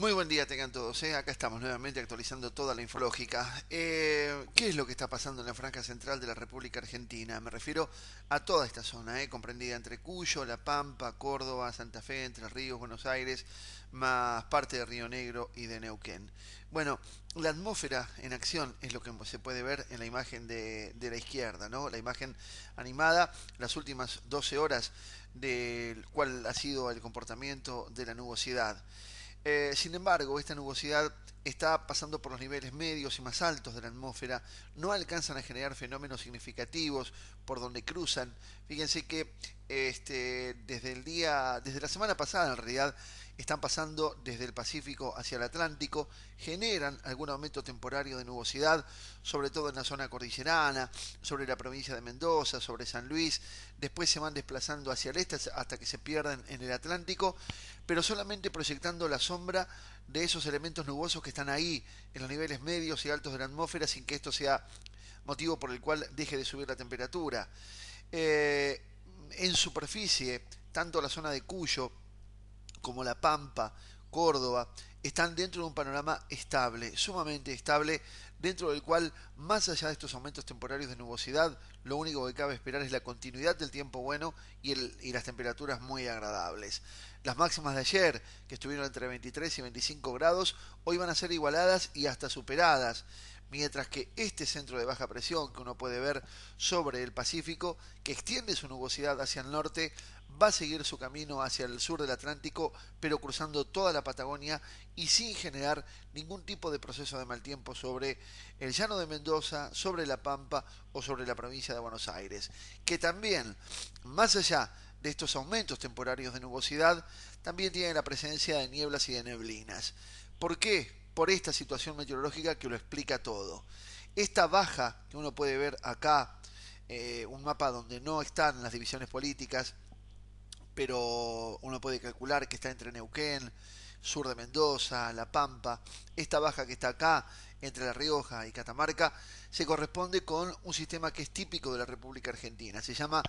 Muy buen día tengan todos. ¿eh? Acá estamos nuevamente actualizando toda la infológica. Eh, ¿Qué es lo que está pasando en la franja central de la República Argentina? Me refiero a toda esta zona, ¿eh? comprendida entre Cuyo, La Pampa, Córdoba, Santa Fe, Entre Ríos, Buenos Aires, más parte de Río Negro y de Neuquén. Bueno, la atmósfera en acción es lo que se puede ver en la imagen de, la izquierda, ¿no? La imagen animada, las últimas 12 horas del cuál ha sido el comportamiento de la nubosidad. Eh, sin embargo, esta nubosidad está pasando por los niveles medios y más altos de la atmósfera, no alcanzan a generar fenómenos significativos por donde cruzan. Fíjense que este, desde el día, desde la semana pasada en realidad, están pasando desde el Pacífico hacia el Atlántico, generan algún aumento temporario de nubosidad, sobre todo en la zona cordillerana, sobre la provincia de Mendoza, sobre San Luis, después se van desplazando hacia el este hasta que se pierden en el Atlántico, pero solamente proyectando la sombra de esos elementos nubosos que están ahí, en los niveles medios y altos de la atmósfera, sin que esto sea motivo por el cual deje de subir la temperatura. Eh, en superficie, tanto la zona de Cuyo como La Pampa, Córdoba, están dentro de un panorama estable, sumamente estable, dentro del cual, más allá de estos aumentos temporarios de nubosidad, lo único que cabe esperar es la continuidad del tiempo bueno y, las temperaturas muy agradables. Las máximas de ayer, que estuvieron entre 23 y 25 grados, hoy van a ser igualadas y hasta superadas mientras que este centro de baja presión que uno puede ver sobre el Pacífico, que extiende su nubosidad hacia el norte, va a seguir su camino hacia el sur del Atlántico, pero cruzando toda la Patagonia y sin generar ningún tipo de proceso de mal tiempo sobre el llano de Mendoza, sobre La Pampa o sobre la provincia de Buenos Aires, que también, más allá de estos aumentos temporarios de nubosidad, también tiene la presencia de nieblas y de neblinas. ¿Por qué? por esta situación meteorológica que lo explica todo. Esta baja que uno puede ver acá, eh, un mapa donde no están las divisiones políticas, pero uno puede calcular que está entre Neuquén, sur de Mendoza, La Pampa, esta baja que está acá entre La Rioja y Catamarca, se corresponde con un sistema que es típico de la República Argentina, se llama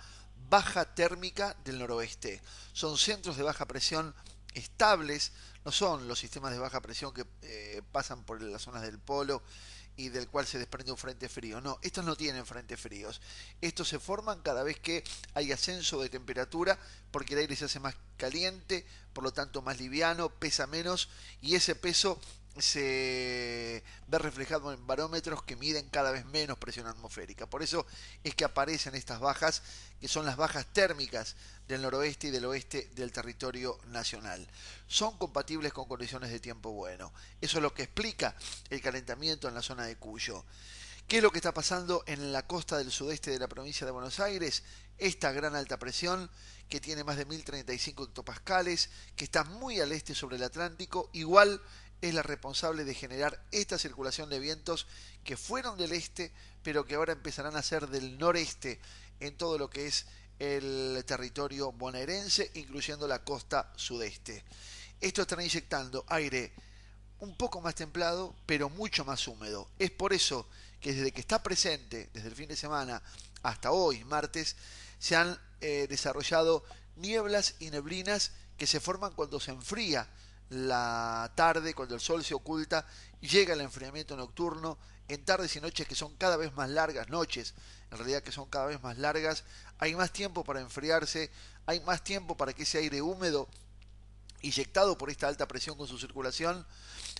baja térmica del noroeste. Son centros de baja presión estables, no son los sistemas de baja presión que eh, pasan por las zonas del polo y del cual se desprende un frente frío. No, estos no tienen frentes fríos. Estos se forman cada vez que hay ascenso de temperatura porque el aire se hace más caliente, por lo tanto más liviano, pesa menos y ese peso se ve reflejado en barómetros que miden cada vez menos presión atmosférica. Por eso es que aparecen estas bajas, que son las bajas térmicas del noroeste y del oeste del territorio nacional. Son compatibles con condiciones de tiempo bueno. Eso es lo que explica el calentamiento en la zona de Cuyo. ¿Qué es lo que está pasando en la costa del sudeste de la provincia de Buenos Aires? Esta gran alta presión que tiene más de 1035 hectopascales, que está muy al este sobre el Atlántico, igual es la responsable de generar esta circulación de vientos que fueron del este, pero que ahora empezarán a ser del noreste en todo lo que es el territorio bonaerense, incluyendo la costa sudeste. Esto está inyectando aire un poco más templado, pero mucho más húmedo. Es por eso que desde que está presente, desde el fin de semana hasta hoy, martes, se han eh, desarrollado nieblas y neblinas que se forman cuando se enfría la tarde, cuando el sol se oculta, llega el enfriamiento nocturno en tardes y noches que son cada vez más largas, noches en realidad que son cada vez más largas, hay más tiempo para enfriarse, hay más tiempo para que ese aire húmedo inyectado por esta alta presión con su circulación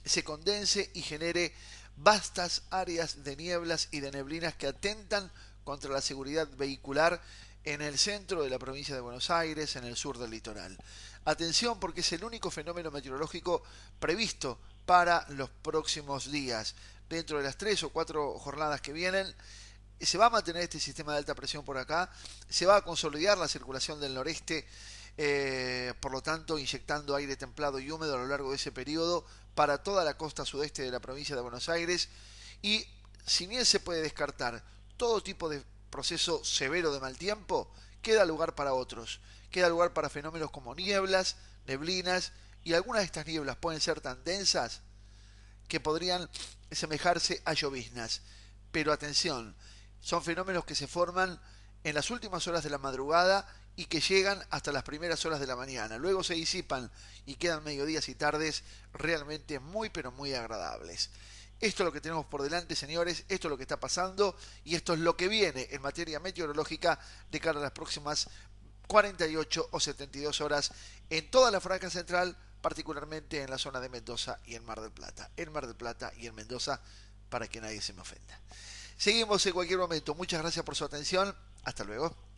se condense y genere vastas áreas de nieblas y de neblinas que atentan contra la seguridad vehicular en el centro de la provincia de Buenos Aires, en el sur del litoral. Atención porque es el único fenómeno meteorológico previsto para los próximos días. Dentro de las tres o cuatro jornadas que vienen, se va a mantener este sistema de alta presión por acá, se va a consolidar la circulación del noreste, eh, por lo tanto, inyectando aire templado y húmedo a lo largo de ese periodo para toda la costa sudeste de la provincia de Buenos Aires y si bien se puede descartar todo tipo de proceso severo de mal tiempo, queda lugar para otros. Queda lugar para fenómenos como nieblas, neblinas, y algunas de estas nieblas pueden ser tan densas que podrían semejarse a lloviznas. Pero atención, son fenómenos que se forman en las últimas horas de la madrugada y que llegan hasta las primeras horas de la mañana. Luego se disipan y quedan mediodías y tardes realmente muy pero muy agradables. Esto es lo que tenemos por delante, señores, esto es lo que está pasando y esto es lo que viene en materia meteorológica de cara a las próximas 48 o 72 horas en toda la franja central, particularmente en la zona de Mendoza y en Mar del Plata. En Mar del Plata y en Mendoza, para que nadie se me ofenda. Seguimos en cualquier momento. Muchas gracias por su atención. Hasta luego.